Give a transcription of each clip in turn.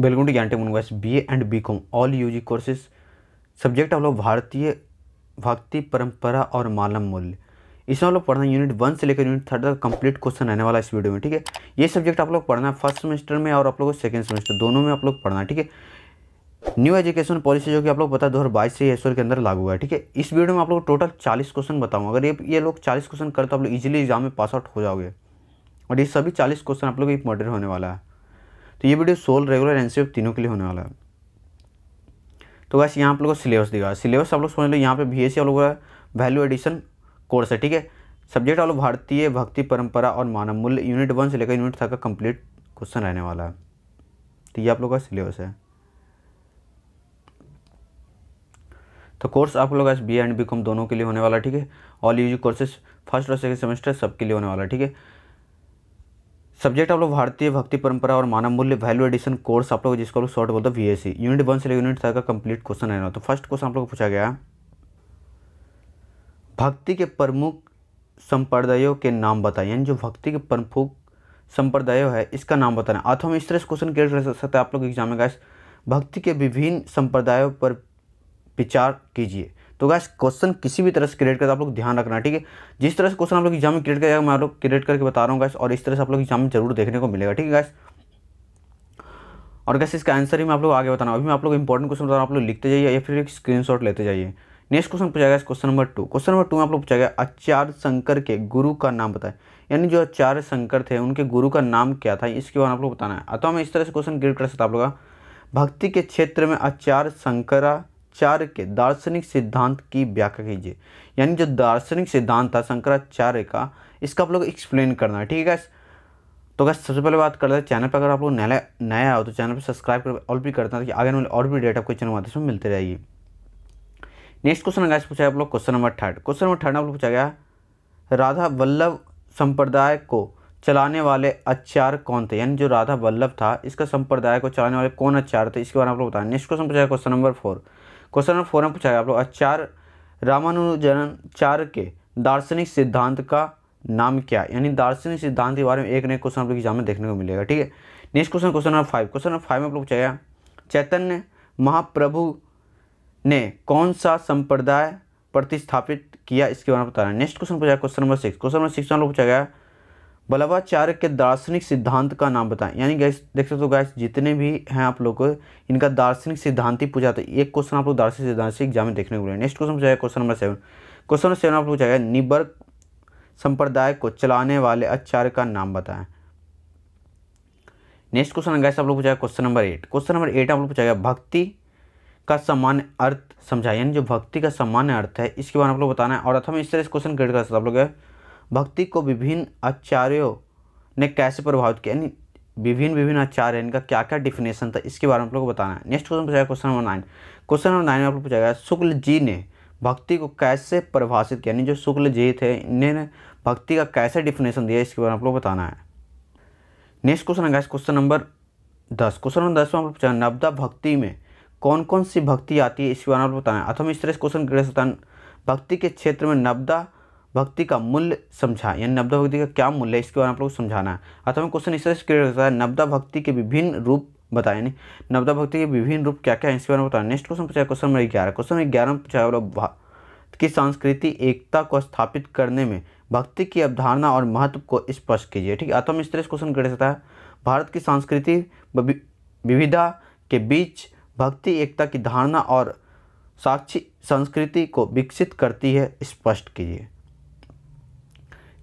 बेलगुंडी Gyan tech B and B com all U G courses subject आप लोग भारतीय भक्ति परंपरा और मानव मूल्य इसमें आप लोग पढ़ना यूनिट वन से लेकर यूनिट थर्ड तक कंप्लीट क्वेश्चन रहने वाला इस वीडियो में ठीक है ये सब्जेक्ट आप लोग पढ़ना है फर्स्ट सेमेस्टर में और आप लोग को सेकेंड सेमेस्टर दोनों में आप लोग पढ़ना है ठीक है न्यू एजुकेशन पॉलिसी जो कि आप लोग दो हज़ार दो से एस के अंदर लागू हुआ है ठीक है इस वीडियो में आप लोग टोटल चालीस क्वेश्चन बताऊँगा अगर ये ये लोग चालीस क्वेश्चन करें तो आप लोग इजिली एग्जाम में पास आउट हो जाओगे और ये सभी चालीस क्वेश्चन आप लोग एक मॉडल होने वाला है तो ये वीडियो सोल रेगुलर एन तीनों के लिए होने वाला है तो वैसे यहाँ आप लोगों को सिलेबस दिखा सिलेबस आप लोग समझ लो यहाँ पे बी एस e आप का वैल्यू एडिशन कोर्स है ठीक है सब्जेक्ट वालों भारतीय भक्ति परंपरा और मानव मूल्य यूनिट वन से लेकर यूनिट था का कंप्लीट क्वेश्चन रहने वाला है तो ये आप लोगों का सिलेबस है तो कोर्स आप लोग बी एंड बी कॉम दोनों के लिए होने वाला ठीक है all U G courses first और सेकेंड सेमेस्टर सबके लिए होने वाला ठीक है सब्जेक्ट आप लोग भारतीय भक्ति परंपरा और मानव मूल्य वैल्यू एडिशन कोर्स आप लोग जिसको शॉर्ट बोलते हैं वीएससी यूनिट वन से यूनिट थर्ड का कंप्लीट क्वेश्चन है ना तो फर्स्ट क्वेश्चन आप लोग को पूछा गया भक्ति के प्रमुख संप्रदायों के नाम बताएं यानी जो भक्ति के प्रमुख संप्रदायों है इसका नाम बताना अथवा हम इस तरह से क्वेश्चन क्लियर कर सकते हैं आप लोग एग्जाम में गैस भक्ति के विभिन्न संप्रदायों पर विचार कीजिए तो गाइस क्वेश्चन किसी भी तरह से क्रिएट करके आप लोग ध्यान रखना ठीक है जिस तरह से क्वेश्चन आप लोग एग्जाम में क्रिएट करेगा मैं आप लोग क्रिएट करके बता रहा हूँ गाइस और इस तरह से आप लोग एग्जाम में जरूर देखने को मिलेगा ठीक है गाइस और कैसे इसका आंसर ही मैं आप लोग आगे बताना अभी मैं आप लोग इंपॉर्टेंट क्वेश्चन बता रहा हूँ आप लोग लिखते जाइए या फिर एक स्क्रीनशॉट लेते जाइए नेक्स्ट क्वेश्चन पूछा गया question number two question number two में आप लोग पूछा गया आचार्य शंकर के गुरु का नाम बताए यानी जो आचार्य शंकर थे उनके गुरु का नाम क्या था इसके बारे में आप लोग बताना है अतः मैं इस तरह से क्वेश्चन क्रिएट कर सकता आप लोग भक्ति के क्षेत्र में आचार्य शंकरा शंकराचार्य के दार्शनिक सिद्धांत की व्याख्या कीजिए यानी जो दार्शनिक सिद्धांत था शंकराचार्य का इसका आप लोग एक्सप्लेन करना है ठीक है गैस तो गैस सबसे पहले बात करते हैं चैनल पर अगर आप लोग नया नया हो तो चैनल पर सब्सक्राइब कर और भी करना ताकि आगे वाले और भी डेट आपको चैनल माध्यम से मिलते रहिए नेक्स्ट क्वेश्चन गैस पूछा आप लोग question number third question number third आप लोग पूछा गया राधा वल्लभ संप्रदाय को चलाने वाले आचार्य कौन थे यानी जो राधा वल्लभ था इसका संप्रदाय को चलाने वाले कौन आचार्य थे इसके बारे में आप लोग बताएं नेक्स्ट क्वेश्चन पूछा question number four question number four में पूछा गया आप लोग आचार्य रामानुजन चार के दार्शनिक सिद्धांत का नाम क्या यानी दार्शनिक सिद्धांत के बारे में एक नए क्वेश्चन आप लोग एग्जाम में देखने को मिलेगा ठीक है next question question number five question number five में आप लोग पूछा गया चैतन्य महाप्रभु ने कौन सा संप्रदाय प्रतिस्थापित किया इसके बारे में बता रहे हैं नेक्स्ट क्वेश्चन पूछा question number six question number six में पूछा गया बल्लभाचार्य के दार्शनिक सिद्धांत का नाम बताएं यानी गैस देख सकते हो गैस जितने भी हैं आप लोग इनका दार्शनिक सिद्धांत ही पूछा था एक क्वेश्चन आप लोग दार्शनिक सिद्धांत से एग्जाम में देखने को मिले नेक्स्ट क्वेश्चन पूछा question number seven question number seven आप लोग पूछा निबर संप्रदाय को चलाने वाले आचार्य का नाम बताएं नेक्स्ट क्वेश्चन गैस आप लोग पूछा question number eight question number eight आप लोग पूछा गया भक्ति का सामान्य अर्थ समझाया यानी जो भक्ति का सामान्य अर्थ है इसके बारे में आप लोग बताना है और अथवा इस तरह से क्वेश्चन क्रिएट कर सकते आप लोग भक्ति को विभिन्न आचार्यों ने कैसे प्रभावित किया यानी विभिन्न विभिन्न आचार्य इनका क्या क्या डिफिनेशन था इसके बारे में आप लोग को बताना है नेक्स्ट क्वेश्चन पूछा question number nine question number nine में आप लोग पूछा गया शुक्ल जी ने भक्ति को कैसे परिभाषित किया यानी जो शुक्ल जी थे इन्होंने भक्ति का कैसे डिफिनेशन दिया इसके बारे में आप लोग बताना है नेक्स्ट क्वेश्चन गया क्वेश्चन नंबर दस क्वेश्चन नंबर दस में आप लोग पूछा नवदा भक्ति में कौन कौन सी भक्ति आती है इसके बारे में आप बताना है अथवा इस तरह से क्वेश्चन भक्ति के क्षेत्र में नवदा भक्ति का मूल्य समझा यानी नब्दा भक्ति का क्या मूल्य है इसके बारे में आप लोग समझाना है अथवा क्वेश्चन इससे क्लियर होता है नब्दा भक्ति के विभिन्न रूप बताए यानी नब्दा भक्ति के विभिन्न रूप क्या क्या है इसके बारे में बताया नेक्स्ट क्वेश्चन पूछा क्वेश्चन नंबर ग्यारह क्वेश्चन नंबर ग्यारह में पूछा बोला की संस्कृति एकता को स्थापित करने में भक्ति की अवधारणा और महत्व को स्पष्ट कीजिए ठीक है अथवा इस तरह से क्वेश्चन कर सकता है भारत की संस्कृति विविधा के बीच भक्ति एकता की धारणा और साक्षी संस्कृति को विकसित करती है स्पष्ट कीजिए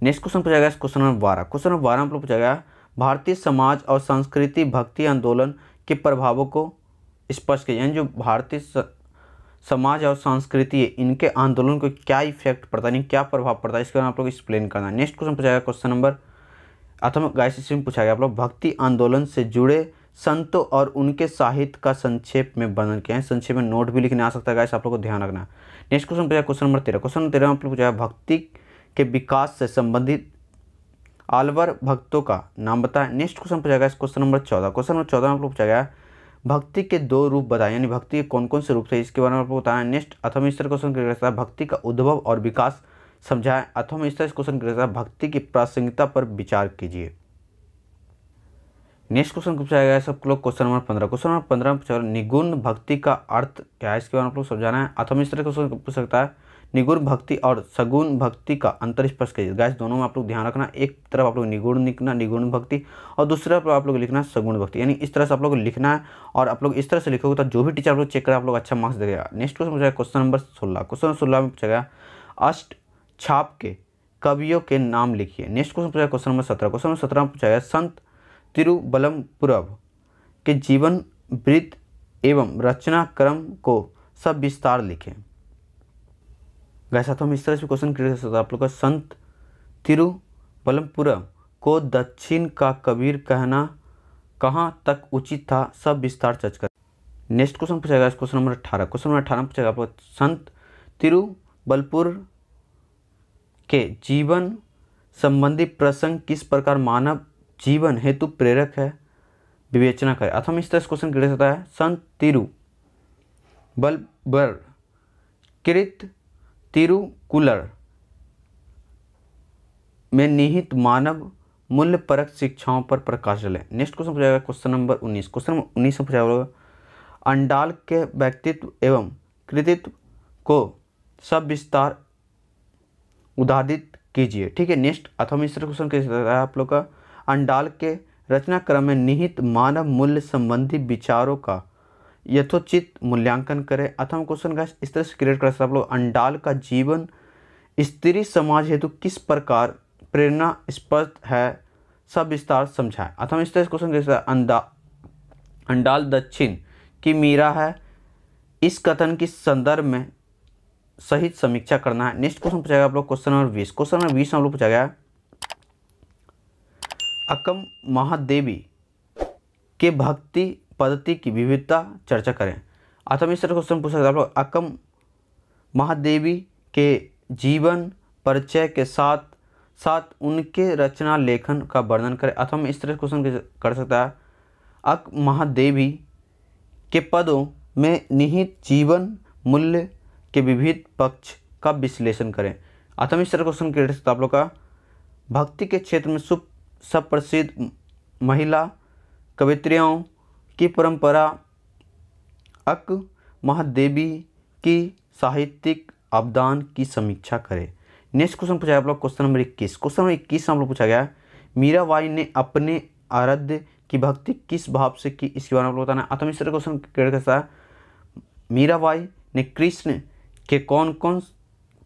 नेक्स्ट क्वेश्चन पूछा गया क्वेश्चन नंबर बारह क्वेश्चन नंबर बारह में पूछा गया भारतीय समाज और संस्कृति भक्ति आंदोलन के प्रभावों को स्पष्ट किया यानी जो भारतीय समाज और संस्कृति है इनके आंदोलन को क्या इफेक्ट पड़ता है क्या प्रभाव पड़ता है इसके बारे में आप लोग एक्सप्लेन करना नेक्स्ट क्वेश्चन पूछा गया क्वेश्चन नंबर अथम गाय इसमें पूछा गया आप लोग भक्ति आंदोलन से जुड़े संतों और उनके साहित्य का संक्षेप में वर्णन किया है संक्षेप में नोट भी लिखने आ सकता है गाय आप लोग को ध्यान रखना नेक्स्ट क्वेश्चन पूछा क्वेश्चन नंबर तेरह क्वेश्चन नंबर तेरह में आप लोग पूछा भक्ति के विकास से संबंधित आलवर भक्तों का नाम बताएं नेक्स्ट क्वेश्चन पूछा गया क्वेश्चन नंबर चौदह क्वेश्चन नंबर चौदह में आपको पूछा गया भक्ति के दो रूप बताएं यानी भक्ति के कौन कौन से रूप थे इसके बारे में आपको बताया नेक्स्ट अथम स्तर क्वेश्चन किया भक्ति का उद्भव और विकास समझाएं अथम स्तर क्वेश्चन किया भक्ति की प्रासंगिकता पर विचार कीजिए नेक्स्ट क्वेश्चन पूछा गया सब लोग क्वेश्चन नंबर पंद्रह क्वेश्चन नंबर पंद्रह निगुण भक्ति का अर्थ क्या है इसके बारे में आप लोग समझाना है अथम स्तर क्वेश्चन पूछ सकता है निगुण भक्ति और सगुण भक्ति का अंतर स्पष्ट करिए गैस दोनों में आप लोग ध्यान रखना एक तरफ आप लोग निगुण लिखना निगुण भक्ति और दूसरा तरफ आप लोग लिखना सगुण भक्ति यानी इस तरह से आप लोग लिखना है और आप लोग इस तरह से लिखोगे तो जो भी टीचर आप लोग चेक करें आप लोग अच्छा मार्क्स देगा नेक्स्ट क्वेश्चन पूछा क्वेश्चन नंबर सोलह क्वेश्चन सोलह में पूछा गया अष्ट छाप के कवियों के नाम लिखिए नेक्स्ट क्वेश्चन पूछा क्वेश्चन नंबर सत्रह क्वेश्चन नंबर सत्रह में पूछा गया संत तिरुबलमपुरब के जीवन वृत्त एवं रचना क्रम को सब विस्तार लिखें वैसा तो हम इस तरह से क्वेश्चन क्रिएट कर सकते आप लोग का संत तिरुवलमपुरम को दक्षिण का कबीर कहना कहाँ तक उचित था सब विस्तार चर्च कर नेक्स्ट क्वेश्चन पूछा गया क्वेश्चन नंबर अठारह क्वेश्चन नंबर अठारह पूछा गया संत तिरुबलपुर के जीवन संबंधी प्रसंग किस प्रकार मानव जीवन हेतु प्रेरक है विवेचना करें अथवा इस तरह से क्वेश्चन क्रिएट होता है संत तिरु बलबर कृत तिरुकुलर में निहित मानव मूल्य परक शिक्षाओं पर प्रकाश डाले नेक्स्ट क्वेश्चन पूछा जाएगा क्वेश्चन नंबर उन्नीस क्वेश्चन नंबर उन्नीस में पूछा जाएगा अंडाल के व्यक्तित्व एवं कृतित्व को सब विस्तार उदादित कीजिए ठीक है नेक्स्ट अथवा मिश्र क्वेश्चन कैसे आप लोग का अंडाल के रचना क्रम में निहित मानव मूल्य संबंधी विचारों का यथोचित मूल्यांकन करें अथवा क्वेश्चन का इस तरह से क्रिएट कर सकते आप लोग अंडाल का जीवन स्त्री समाज हेतु किस प्रकार प्रेरणा स्पष्ट है सब विस्तार समझाएं अथवा इस तरह से क्वेश्चन अंडा अंडाल दक्षिण की मीरा है इस कथन के संदर्भ में सही समीक्षा करना है नेक्स्ट क्वेश्चन पूछा गया आप लोग क्वेश्चन नंबर बीस क्वेश्चन नंबर बीस आप लोग पूछा गया अकम महादेवी के भक्ति पद्धति की विविधता चर्चा करें अतः इस क्वेश्चन पूछ सकते आप लोग अकम महादेवी के जीवन परिचय के साथ साथ उनके रचना लेखन का वर्णन करें अथवा इस तरह क्वेश्चन कर सकता है अक महादेवी के पदों में निहित जीवन मूल्य के विविध पक्ष का विश्लेषण करें अथवा इस तरह क्वेश्चन कर सकता आप लोग का भक्ति के क्षेत्र में सुप सब प्रसिद्ध महिला कवित्रियों की परंपरा अक महादेवी की साहित्यिक अवदान की समीक्षा करें नेक्स्ट क्वेश्चन पूछा गया आप लोग क्वेश्चन नंबर इक्कीस क्वेश्चन नंबर इक्कीस आप लोग पूछा गया मीराबाई ने अपने आराध्य की भक्ति किस भाव से की इसके बारे में आप लोग बताना आता क्वेश्चन कैसा मीराबाई ने कृष्ण के कौन कौन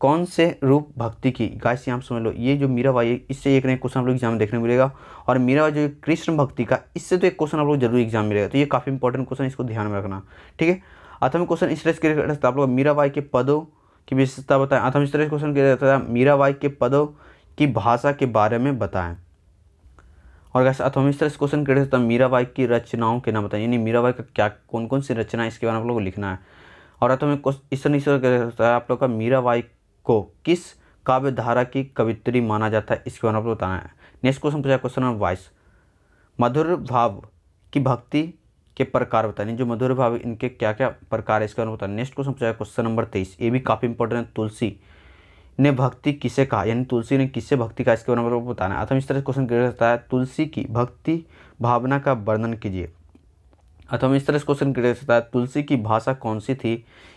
कौन से रूप भक्ति की गाइस यहाँ समझ लो ये जो मीरा भाई इससे एक नए क्वेश्चन आप लोग एग्जाम में देखने मिलेगा और मीरा जो कृष्ण भक्ति का इससे तो एक क्वेश्चन आप लोग जरूर एग्जाम मिलेगा तो ये काफ़ी इंपॉर्टेंट क्वेश्चन इसको ध्यान में रखना ठीक है अथम क्वेश्चन इस तरह से आप लोग मीरा बाई के पदों की विशेषता बताएं अथम इस तरह क्वेश्चन किया जाता था मीरा बाई के पदों की भाषा के बारे में बताएं और कैसे अथम इस तरह से क्वेश्चन कर सकता मीराबाई की रचनाओं के नाम बताएं यानी मीरा मीराबाई का क्या कौन कौन सी रचना है इसके बारे में आप लोग को लिखना है और अथम इस तरह से आप लोग का मीरा बाई को किस काव्य धारा की कवित्री माना जाता है इसके बारे में बताना है नेक्स्ट क्वेश्चन पूछा क्वेश्चन नंबर बाईस मधुर भाव की भक्ति के प्रकार बताने जो मधुर भाव इनके क्या क्या प्रकार है इसके बारे में बताना नेक्स्ट क्वेश्चन पूछा क्वेश्चन नंबर तेईस ये भी काफ़ी इंपॉर्टेंट है तुलसी ने भक्ति किसे कहा यानी तुलसी ने किसे भक्ति कहा इसके बारे में बताना है अथम इस तरह से क्वेश्चन किया जाता है तुलसी की भक्ति भावना का वर्णन कीजिए अथवा हाँ, तो हम इस तरह से क्वेश्चन कर सकता है तुलसी की भाषा कौन सी थी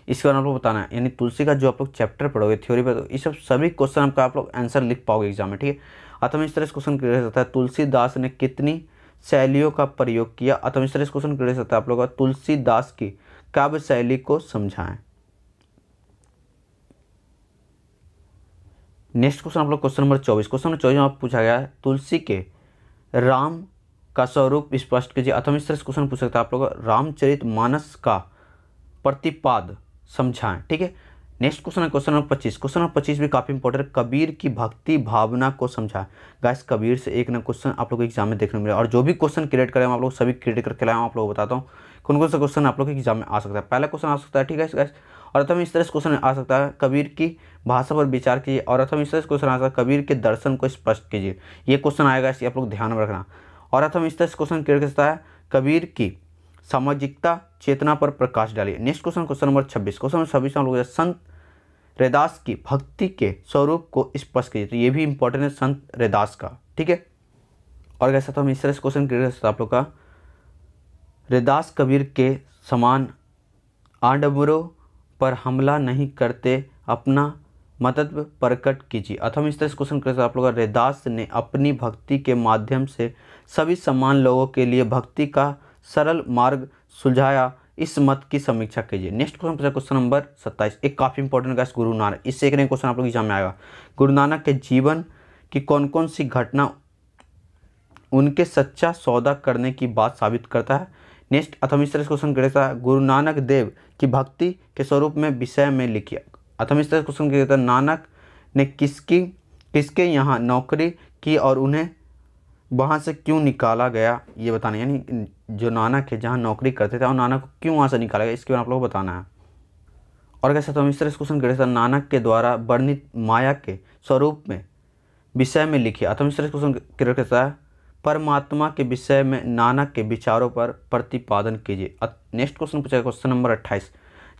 इसके बारे में आपको बताना है यानी तुलसी का जो आप लोग चैप्टर पढ़ोगे थ्योरी पर तो ये सब सभी क्वेश्चन आपका आप लोग आंसर लिख पाओगे एग्जाम में ठीक है अथवा हाँ, तो हम इस तरह से क्वेश्चन कर सकता है तुलसीदास ने कितनी शैलियों का प्रयोग किया अथवा हाँ, तो इस तरह से क्वेश्चन कर सकता है आप लोग का तुलसीदास की काव्य शैली को समझाएं नेक्स्ट क्वेश्चन आप लोग क्वेश्चन नंबर चौबीस क्वेश्चन नंबर चौबीस में पूछा गया है तुलसी के राम का स्वरूप स्पष्ट कीजिए अथवा इस तरह से क्वेश्चन पूछ सकता है आप लोग रामचरित मानस का प्रतिपाद समझाएं ठीक है नेक्स्ट क्वेश्चन है क्वेश्चन नंबर पच्चीस क्वेश्चन नंबर पच्चीस भी काफ़ी इंपॉर्टेंट कबीर की भक्ति भावना को समझाएं गैस कबीर से एक ना क्वेश्चन आप लोग एग्जाम में देखने को और जो भी क्वेश्चन क्रिएट करें आप लोग सभी क्रिएट करके लाए आप लोग बताता हूँ कौन कौन सा क्वेश्चन आप लोग एग्जाम में आ सकता है पहला क्वेश्चन आ सकता है ठीक है गैस और अथम इस तरह से क्वेश्चन आ सकता है कबीर की भाषा पर विचार कीजिए और अथम इस तरह से क्वेश्चन आ सकता है कबीर के दर्शन को स्पष्ट कीजिए ये क्वेश्चन आएगा इसलिए आप लोग ध्यान में रखना और अथम इस तरह से क्वेश्चन क्लियर कर सकता है कबीर की सामाजिकता चेतना पर प्रकाश डालिए नेक्स्ट क्वेश्चन क्वेश्चन नंबर छब्बीस क्वेश्चन नंबर छब्बीस हम लोग संत रेदास की भक्ति के स्वरूप को स्पष्ट कीजिए तो ये भी इंपॉर्टेंट है संत रेदास का ठीक है और कैसा तो हम इस तरह से क्वेश्चन क्लियर कर आप लोग का रेदास कबीर के समान आडम्बरों पर हमला नहीं करते अपना मदद प्रकट कीजिए अथवा इस तरह से क्वेश्चन कर आप लोग रेदास ने अपनी भक्ति के माध्यम से सभी समान लोगों के लिए भक्ति का सरल मार्ग सुलझाया इस मत की समीक्षा कीजिए नेक्स्ट क्वेश्चन पूछा क्वेश्चन नंबर सत्ताईस एक काफ़ी इंपॉर्टेंट का गुरु नानक इससे एक नए क्वेश्चन आप लोग एग्जाम में आएगा गुरु नानक के जीवन की कौन कौन सी घटना उनके सच्चा सौदा करने की बात साबित करता है नेक्स्ट अथवा इस तरह से क्वेश्चन करेगा गुरु नानक देव की भक्ति के स्वरूप में विषय में लिखिया अथम इस तरह क्वेश्चन किया जाता है नानक ने किसकी किसके यहाँ नौकरी की और उन्हें वहाँ से क्यों निकाला गया ये बताना यानी जो नानक है जहाँ नौकरी करते थे और नानक को क्यों वहाँ से निकाला गया इसके बारे में आप लोग को बताना है और कैसे तो हम इस तरह क्वेश्चन करते नानक के द्वारा वर्णित माया के स्वरूप में विषय में लिखिए अथम इस तरह क्वेश्चन करता है परमात्मा के विषय में नानक के विचारों पर प्रतिपादन कीजिए नेक्स्ट क्वेश्चन पूछा क्वेश्चन नंबर अट्ठाईस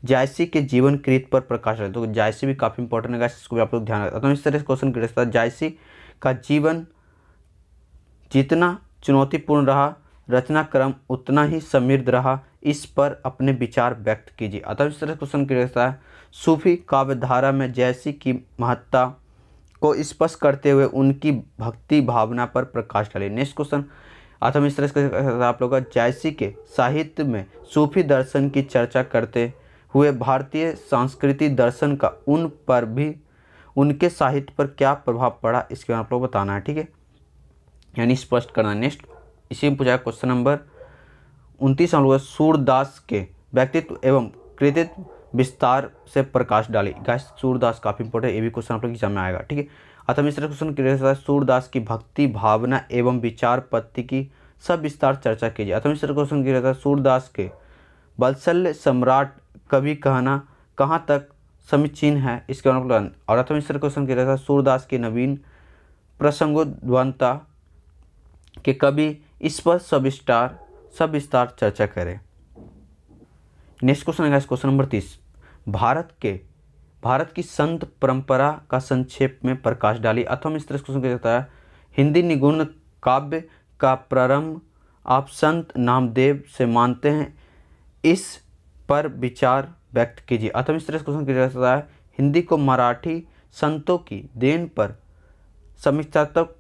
जायसी के जीवन कृत पर प्रकाश तो है तो जायसी भी काफ़ी इंपॉर्टेंट है इसको भी आप लोग ध्यान रखते तो इस तरह से क्वेश्चन कर था जायसी का जीवन जितना चुनौतीपूर्ण रहा रचनाक्रम उतना ही समृद्ध रहा इस पर अपने विचार व्यक्त कीजिए अतः इस तरह क्वेश्चन किया जाता है सूफी काव्य धारा में जैसी की महत्ता को स्पष्ट करते हुए उनकी भक्ति भावना पर प्रकाश डाले नेक्स्ट क्वेश्चन अथम इस तरह से आप लोग जैसी के साहित्य में सूफी दर्शन की चर्चा करते हुए भारतीय सांस्कृतिक दर्शन का उन पर भी उनके साहित्य पर क्या प्रभाव पड़ा इसके बारे में आप लोग बताना है ठीक है यानी स्पष्ट करना नेक्स्ट इसी में पूछा क्वेश्चन नंबर उनतीस हम लोग सूरदास के व्यक्तित्व एवं कृतित्व विस्तार से प्रकाश डाली गाय सूरदास काफ़ी इंपॉर्टेंट ये भी क्वेश्चन आप लोग एग्जाम में आएगा ठीक है अतः मिश्र क्वेश्चन सूरदास की भक्ति भावना एवं विचार पत्ति की सब विस्तार चर्चा कीजिए अतः मिश्र क्वेश्चन सूरदास के वत्सल्य सम्राट कवि कहना कहाँ तक समीचीन है इसके अनुकूलन और अथवा मिश्र क्वेश्चन किया है सूरदास के नवीन प्रसंगोद्वंता के कवि इस पर सविस्तार सविस्तार चर्चा करें नेक्स्ट क्वेश्चन है क्वेश्चन नंबर तीस भारत के भारत की संत परंपरा का संक्षेप में प्रकाश डाली अथवा इस तरह क्वेश्चन किया जाता है हिंदी निगुण काव्य का प्रारंभ आप संत नामदेव से मानते हैं इस पर विचार व्यक्त कीजिए अतः इस तरह से क्वेश्चन किया जा सकता है हिंदी को मराठी संतों की देन पर समीक्षात्मक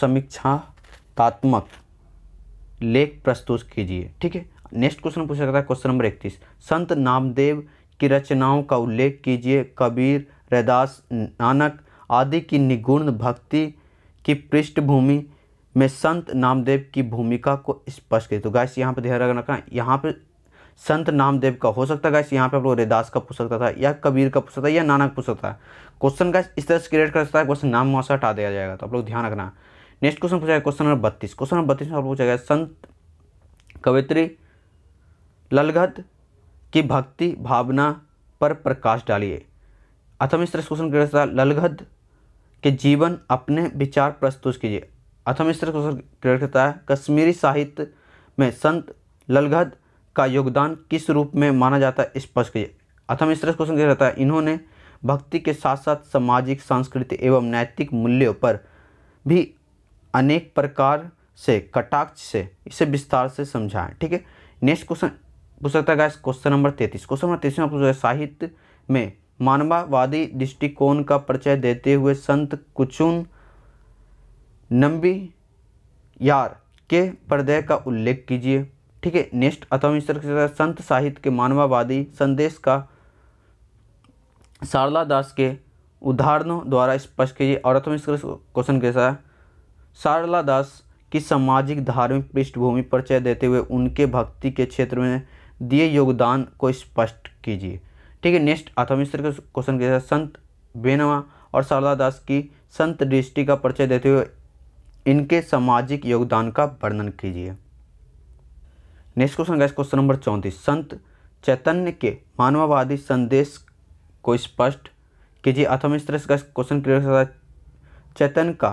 समीक्षात्मक लेख प्रस्तुत कीजिए ठीक है नेक्स्ट क्वेश्चन पूछा जाता है क्वेश्चन नंबर इकतीस संत नामदेव की रचनाओं का उल्लेख कीजिए कबीर रैदास नानक आदि की निगुण भक्ति की पृष्ठभूमि में संत नामदेव की भूमिका को स्पष्ट करिए तो गाय से यहाँ पर ध्यान रखना यहाँ पर संत नामदेव का हो सकता है यहाँ पे आप लोग रेदास का पूछ सकता था या कबीर का पूछ सकता है या नानक पूछ सकता है क्वेश्चन का इस तरह से क्रिएट कर सकता है क्वेश्चन नाम वहाँ से हटा दिया जाएगा तो आप लोग ध्यान रखना नेक्स्ट क्वेश्चन पूछा क्वेश्चन नंबर बत्तीस क्वेश्चन नंबर बत्तीस में आप पूछा गया संत कवित्री ललगत की भक्ति भावना पर प्रकाश डालिए अथम इस तरह से क्वेश्चन क्रिएट करता ललगत के जीवन अपने विचार प्रस्तुत कीजिए अथम इस तरह क्वेश्चन क्रिएट करता है कश्मीरी साहित्य में संत ललगत का योगदान किस रूप में माना जाता है स्पष्ट कीजिए अथम इस तरह क्वेश्चन रहता है इन्होंने भक्ति के साथ साथ सामाजिक सांस्कृतिक एवं नैतिक मूल्यों पर भी अनेक प्रकार से कटाक्ष से इसे विस्तार से समझाएं ठीक है नेक्स्ट क्वेश्चन पूछ सकता है क्वेश्चन नंबर तैतीस क्वेश्चन नंबर तैतीस में पूछा साहित्य में मानवावादी दृष्टिकोण का परिचय देते हुए संत कुचुन नंबी यार के प्रदय का उल्लेख कीजिए ठीक है नेक्स्ट अथवाहिंसक संत साहित्य के मानवावादी संदेश का सारला दास के उदाहरणों द्वारा स्पष्ट कीजिए और अथवाहिंसक क्वेश्चन कैसा है सारला दास की सामाजिक धार्मिक पृष्ठभूमि परिचय देते हुए उनके भक्ति के क्षेत्र में दिए योगदान को स्पष्ट कीजिए ठीक है नेक्स्ट के क्वेश्चन कैसा संत बेनवा और सारला दास की संत दृष्टि का परिचय देते हुए इनके सामाजिक योगदान का वर्णन कीजिए next question guys question number चौंतीस संत चैतन्य के मानववादी संदेश को स्पष्ट कीजिए अथवा इस तरह से क्वेश्चन क्लियर चैतन्य का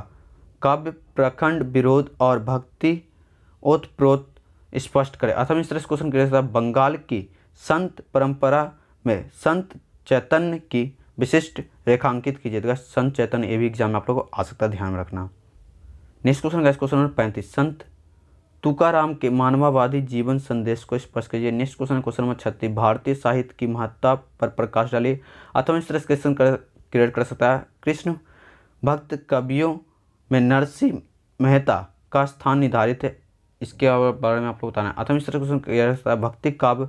काव्य प्रखंड विरोध और भक्ति ओतप्रोत स्पष्ट करें अथवा इस तरह से क्वेश्चन क्लियर था बंगाल की संत परंपरा में संत चैतन्य की विशिष्ट रेखांकित कीजिएगा तो संत चैतन्य ये भी एग्जाम में आप लोगों को आ सकता है ध्यान रखना next question guys question number पैंतीस संत तुकाराम के मानवावादी जीवन संदेश को स्पष्ट कीजिए नेक्स्ट क्वेश्चन क्वेश्चन नंबर छत्तीस भारतीय साहित्य की महत्ता पर प्रकाश डाले अथवा इस तरह क्वेश्चन क्रिएट कर सकता है कृष्ण भक्त कवियों में नरसिंह मेहता का स्थान निर्धारित है इसके बारे में आपको बताना है अथवा इस तरह क्वेश्चन क्रिएट सकता है भक्ति काव्य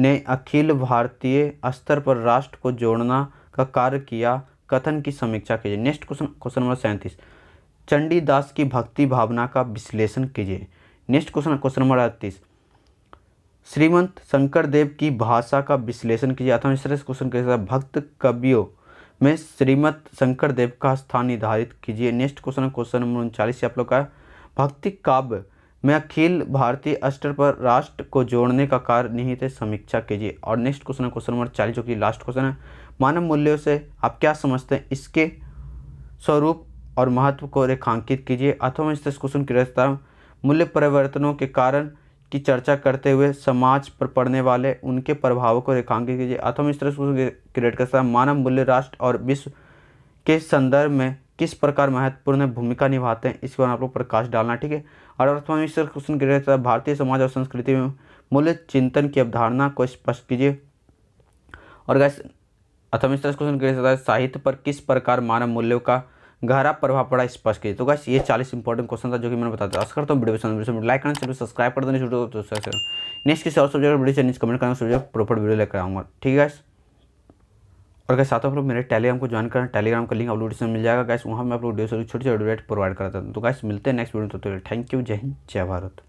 ने अखिल भारतीय स्तर पर राष्ट्र को जोड़ना का कार्य किया कथन की समीक्षा कीजिए नेक्स्ट क्वेश्चन क्वेश्चन नंबर सैंतीस चंडीदास की भक्ति भावना का विश्लेषण कीजिए नेक्स्ट क्वेश्चन क्वेश्चन नंबर अड़तीस श्रीमंत शंकर देव की भाषा का विश्लेषण किया जाता है इस क्वेश्चन के साथ भक्त कवियों में श्रीमत शंकर देव का स्थान निर्धारित कीजिए नेक्स्ट क्वेश्चन क्वेश्चन नंबर उनचालीस आप लोग का भक्ति काव्य में अखिल भारतीय स्तर पर राष्ट्र को जोड़ने का कार्य निहित है समीक्षा कीजिए और नेक्स्ट क्वेश्चन है क्वेश्चन नंबर चालीस जो कि लास्ट क्वेश्चन है मानव मूल्यों से आप क्या समझते हैं इसके स्वरूप और महत्व को रेखांकित कीजिए अथवा इस क्वेश्चन की रचता हूँ मूल्य परिवर्तनों के कारण की चर्चा करते हुए समाज पर पड़ने वाले उनके प्रभावों को रेखांकित कीजिए अथवा इस तरह क्रिएट कर सकता मानव मूल्य राष्ट्र और विश्व के संदर्भ में किस प्रकार महत्वपूर्ण भूमिका निभाते हैं इस पर आप लोग प्रकाश डालना ठीक है और अर्थवान इस क्वेश्चन क्रिएट करता भारतीय समाज और संस्कृति में मूल्य चिंतन की अवधारणा को स्पष्ट कीजिए और गैस अथवा इस तरह क्वेश्चन क्रिएट करता साहित्य पर किस प्रकार मानव मूल्यों का गहरा प्रभाव पड़ा स्पष्ट किया तो गाइस ये चालीस इंपॉर्टेंट क्वेश्चन था जो कि मैंने बताया आशा करता हूँ वीडियो पसंद वीडियो लाइक करना चाहिए सब्सक्राइब कर देने वीडियो तो नेक्स्ट किसी और सब्जेक्ट वीडियो चाहिए कमेंट करना सब्जेक्ट प्रॉपर वीडियो लेकर आऊँगा ठीक है और गैस साथ लोग मेरे टेलीग्राम को ज्वाइन करना टेलीग्राम का लिंक अपलोड मिल जाएगा गैस वहाँ मैं आप लोग छोटी छोटी अपडेट प्रोवाइड करता हूँ तो गैस मिलते हैं नेक्स्ट वीडियो तो थैंक यू जय हिंद जय भारत